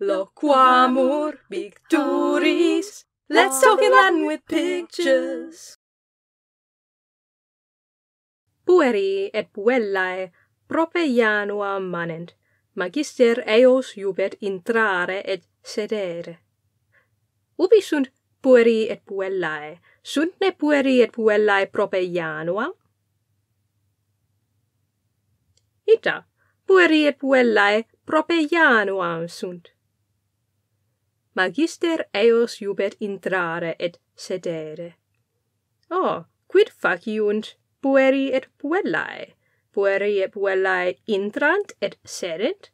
Loquamur picturis Let's talk in Latin with pictures Pueri et puellae Prope janua manent Magister eos jubet intrare et sedere Ubi sunt pueri et puellae Sunt ne pueri et puellae prope janua? Ita, pueri et puellae Propeianuam sunt magister eos iubet intrare et sedere. O, oh, quid faciunt pueri et puellae? Pueri et puellae intrant et sedent?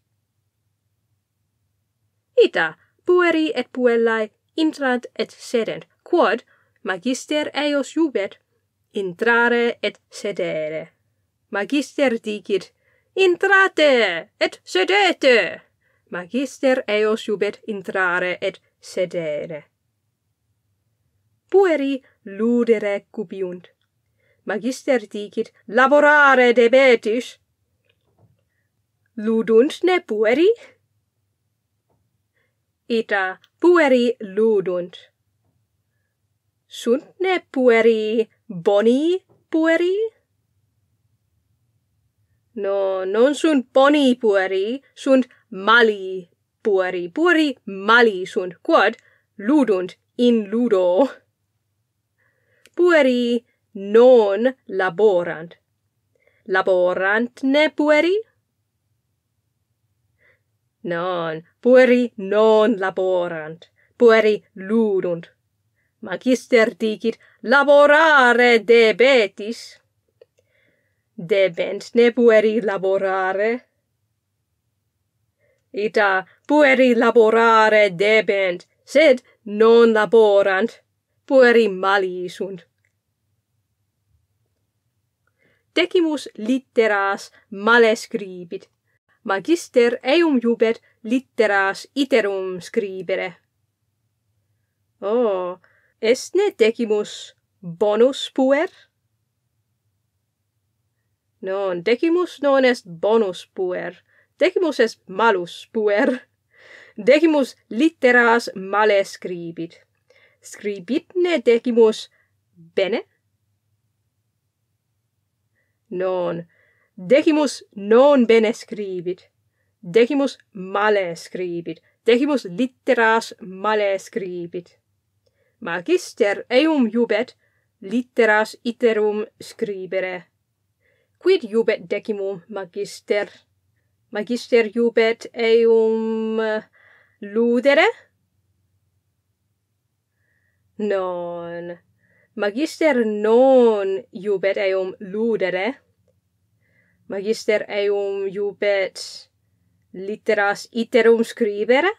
Ita, pueri et puellae intrant et sedent, quod magister eos iubet intrare et sedere. Magister dicit, intrate et sedete! Magister eos iubet intrare et sedere. Pueri ludere cupiunt. Magister dicit laborare debetis. Ludunt ne pueri. Ita pueri ludunt. Sunt ne pueri boni pueri? No, non sunt boni pueri, sunt mali puri puri mali sunt quod ludunt in ludo pueri non laborant laborant ne pueri non pueri non laborant pueri ludunt magister dicit laborare debetis debent ne pueri laborare ita pueri laborare debent sed non laborant pueri mali sunt decimus litteras male scribit magister eum iubet litteras iterum scribere oh est ne decimus bonus puer non decimus non est bonus puer Decimus est malus puer. Decimus litteras male scribit. Scribitne decimus bene. Non. Decimus non bene scribit. Decimus male scribit. Decimus litteras male scribit. Magister eum iubet litteras iterum scribere. Quid iubet decimum magister? magister iubet eum eh, ludere? Non. Magister non iubet eum ludere. Magister eum iubet litteras iterum scribere?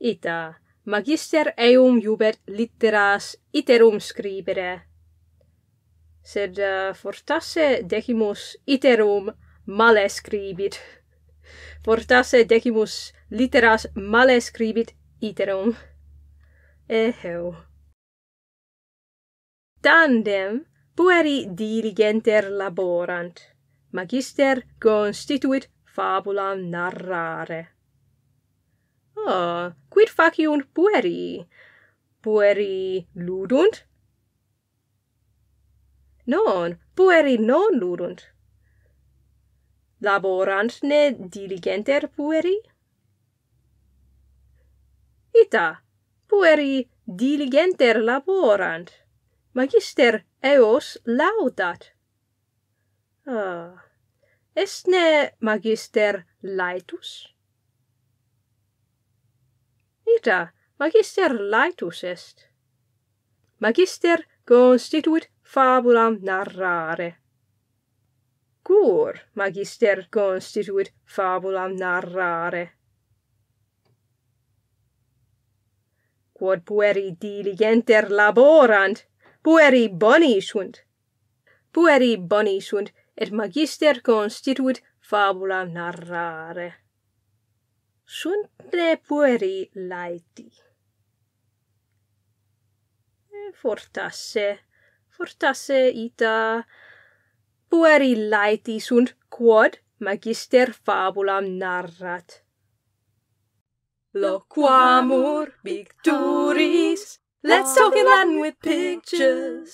Ita. Magister eum iubet litteras iterum scribere. Sed uh, fortasse decimus iterum male scribit. Portasse decimus literas male scribit iterum. Eheu. Tandem pueri diligenter laborant, magister constituit fabulam narrare. Oh, quid faciunt pueri? Pueri ludunt? Non, pueri non ludunt laborant ne diligenter er pueri? Ita, pueri diligenter er laborant. Magister eos laudat. Ah, est ne magister laetus? Ita, magister laetus est. Magister constituit fabulam narrare cur magister constituit fabulam narrare. Quod pueri diligenter laborant, pueri boni sunt. Pueri boni sunt, et magister constituit fabulam narrare. Sunt ne pueri laiti. E fortasse, fortasse ita pueri laeti sunt quod magister fabulam narrat loquamur picturis let's talk in latin with pictures